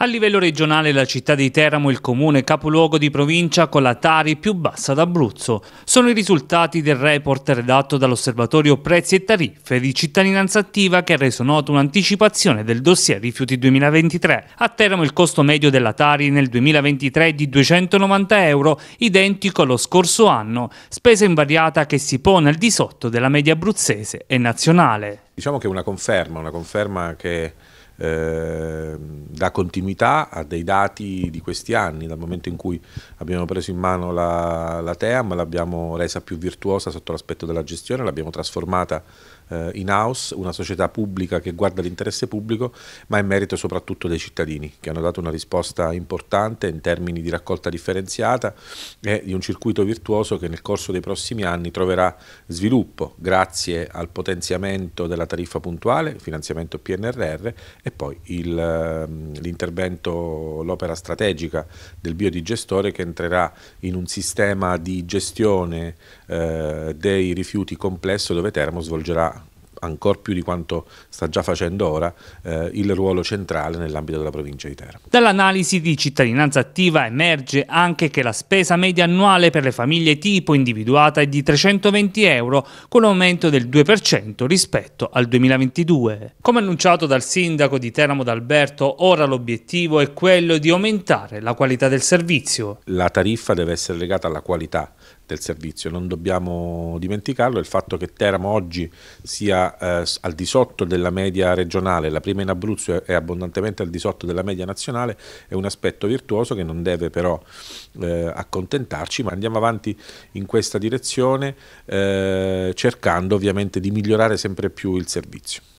A livello regionale la città di Teramo è il comune capoluogo di provincia con la Tari più bassa d'Abruzzo. Sono i risultati del report redatto dall'osservatorio Prezzi e Tariffe di Cittadinanza Attiva che ha reso noto un'anticipazione del dossier rifiuti 2023. A Teramo il costo medio della Tari nel 2023 è di 290 euro, identico allo scorso anno, spesa invariata che si pone al di sotto della media abruzzese e nazionale. Diciamo che è una conferma, una conferma che... Eh Ehm, dà continuità a dei dati di questi anni, dal momento in cui abbiamo preso in mano la, la TEAM, l'abbiamo resa più virtuosa sotto l'aspetto della gestione, l'abbiamo trasformata eh, in house, una società pubblica che guarda l'interesse pubblico, ma è merito soprattutto dei cittadini che hanno dato una risposta importante in termini di raccolta differenziata e di un circuito virtuoso che nel corso dei prossimi anni troverà sviluppo grazie al potenziamento della tariffa puntuale, finanziamento PNRR e poi il Ehm, l'intervento, l'opera strategica del biodigestore che entrerà in un sistema di gestione eh, dei rifiuti complesso dove Termo svolgerà ancora più di quanto sta già facendo ora, eh, il ruolo centrale nell'ambito della provincia di Teramo. Dall'analisi di cittadinanza attiva emerge anche che la spesa media annuale per le famiglie tipo individuata è di 320 euro, con un aumento del 2% rispetto al 2022. Come annunciato dal sindaco di Teramo d'Alberto, ora l'obiettivo è quello di aumentare la qualità del servizio. La tariffa deve essere legata alla qualità del servizio. Non dobbiamo dimenticarlo, il fatto che Teramo oggi sia eh, al di sotto della media regionale, la prima in Abruzzo è abbondantemente al di sotto della media nazionale, è un aspetto virtuoso che non deve però eh, accontentarci, ma andiamo avanti in questa direzione eh, cercando ovviamente di migliorare sempre più il servizio.